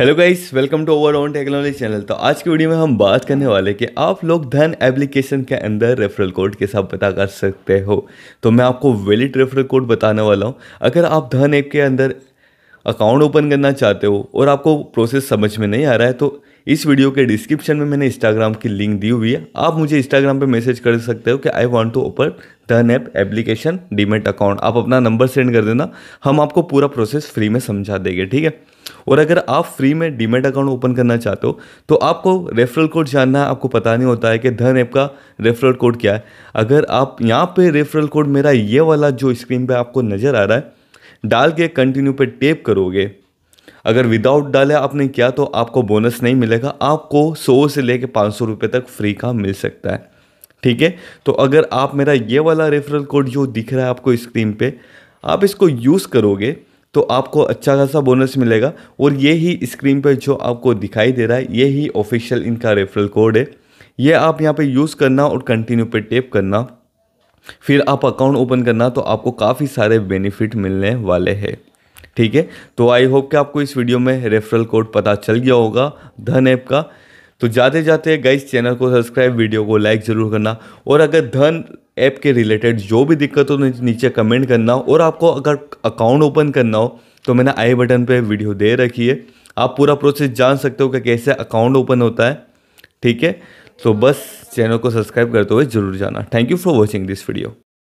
hello guys welcome to over on technology channel तो आज की वीडियो में हम बात करने वाले कि आप लोग धन एप्लीकेशन के अंदर रेफरल कोड के साथ पता कर सकते हो तो मैं आपको वैलिड रेफरल कोड बताने वाला हूँ अगर आप धन ऐप के अंदर अकाउंट ओपन करना चाहते हो और आपको प्रोसेस समझ में नहीं आ रहा है तो इस वीडियो के डिस्क्रिप्शन में मैंने इंस्टाग्राम की लिंक दी हुई है आप मुझे इंस्टाग्राम पे मैसेज कर सकते हो कि I want to open Dhan app application demat account आप अपना नंबर सेंड कर देना हम आपको पूरा प्रोसेस फ्री में समझा देंगे ठीक है और अगर आप फ्री में डीमेट अकाउंट ओपन करना चाहते हो तो आपको रेफरल कोड जानना है आपको पता नहीं होता है कि धन ऐप का रेफरल कोड क्या है अगर आप यहाँ पे रेफरल कोड मेरा ये वाला जो स्क्रीन पे आपको नज़र आ रहा है डाल के कंटिन्यू पे टेप करोगे अगर विदाउट डाले आपने किया तो आपको बोनस नहीं मिलेगा आपको सौ से लेके पाँच सौ रुपये तक फ्री का मिल सकता है ठीक है तो अगर आप मेरा ये वाला रेफरल कोड जो दिख रहा है आपको स्क्रीन पे आप इसको यूज़ करोगे तो आपको अच्छा खासा बोनस मिलेगा और ये ही स्क्रीन पर जो आपको दिखाई दे रहा है ये ही ऑफिशियल इनका रेफरल कोड है ये आप यहाँ पे यूज़ करना और कंटिन्यू पे टेप करना फिर आप अकाउंट ओपन करना तो आपको काफ़ी सारे बेनिफिट मिलने वाले हैं ठीक है तो आई होप कि आपको इस वीडियो में रेफरल कोड पता चल गया होगा धन ऐप का तो जाते जाते गाइस चैनल को सब्सक्राइब वीडियो को लाइक ज़रूर करना और अगर धन ऐप के रिलेटेड जो भी दिक्कत हो नीचे कमेंट करना और आपको अगर अकाउंट ओपन करना हो तो मैंने आई बटन पे वीडियो दे रखी है आप पूरा प्रोसेस जान सकते हो कि कैसे अकाउंट ओपन होता है ठीक है तो बस चैनल को सब्सक्राइब करते हुए ज़रूर जाना thank you for watching this video